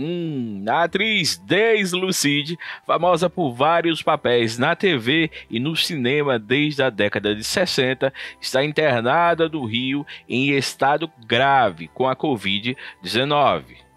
Hum, a atriz Deslucide, famosa por vários papéis na TV e no cinema desde a década de 60, está internada do Rio em estado grave com a Covid-19.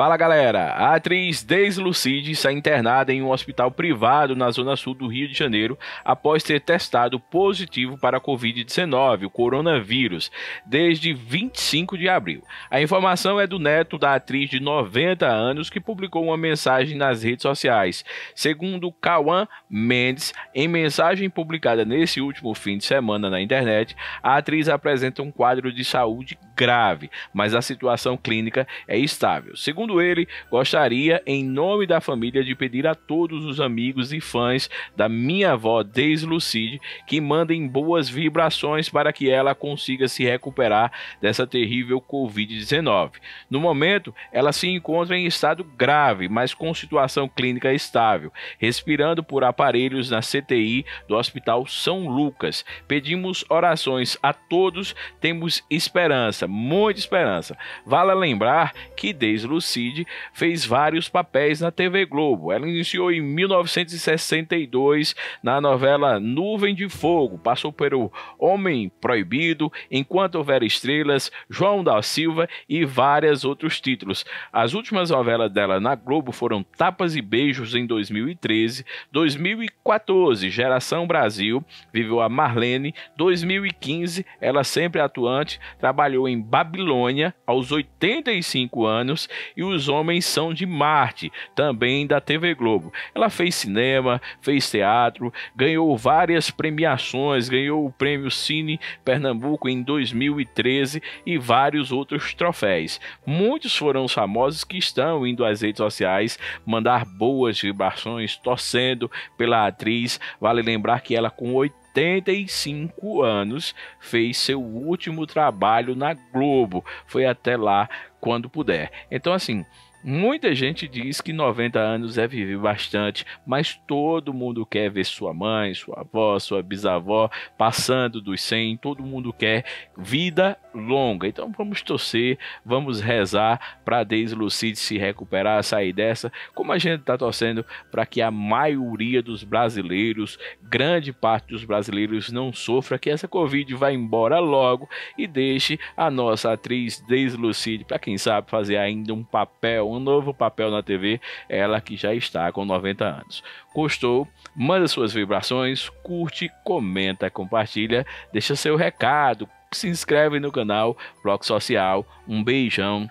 Fala galera, a atriz Daisy Lucide está internada em um hospital privado na zona sul do Rio de Janeiro após ter testado positivo para a Covid-19, o coronavírus, desde 25 de abril. A informação é do neto da atriz de 90 anos que publicou uma mensagem nas redes sociais. Segundo Cauã Mendes, em mensagem publicada nesse último fim de semana na internet, a atriz apresenta um quadro de saúde grave, mas a situação clínica é estável. Segundo Segundo ele, gostaria, em nome da família, de pedir a todos os amigos e fãs da minha avó Deslucide que mandem boas vibrações para que ela consiga se recuperar dessa terrível Covid-19. No momento, ela se encontra em estado grave, mas com situação clínica estável, respirando por aparelhos na CTI do Hospital São Lucas. Pedimos orações a todos, temos esperança, muita esperança. Vale lembrar que Deslucide Cid, fez vários papéis na TV Globo. Ela iniciou em 1962 na novela Nuvem de Fogo, passou pelo Homem Proibido, Enquanto Houver Estrelas, João da Silva e vários outros títulos. As últimas novelas dela na Globo foram Tapas e Beijos em 2013, 2014 Geração Brasil, viveu a Marlene, 2015 ela sempre atuante, trabalhou em Babilônia aos 85 anos e Os Homens São de Marte, também da TV Globo. Ela fez cinema, fez teatro, ganhou várias premiações, ganhou o Prêmio Cine Pernambuco em 2013 e vários outros troféus. Muitos foram os famosos que estão indo às redes sociais mandar boas vibrações, torcendo pela atriz. Vale lembrar que ela com 80 75 anos, fez seu último trabalho na Globo. Foi até lá quando puder. Então, assim, Muita gente diz que 90 anos é viver bastante, mas todo mundo quer ver sua mãe, sua avó, sua bisavó passando dos 100, todo mundo quer vida longa. Então vamos torcer, vamos rezar para Deise Lucide se recuperar, sair dessa, como a gente está torcendo para que a maioria dos brasileiros, grande parte dos brasileiros, não sofra, que essa Covid vá embora logo e deixe a nossa atriz Deise Lucide, para quem sabe, fazer ainda um papel um novo papel na TV, ela que já está com 90 anos. Gostou? Manda suas vibrações, curte, comenta, compartilha, deixa seu recado, se inscreve no canal Bloco Social. Um beijão.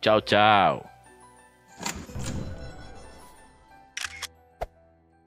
Tchau, tchau.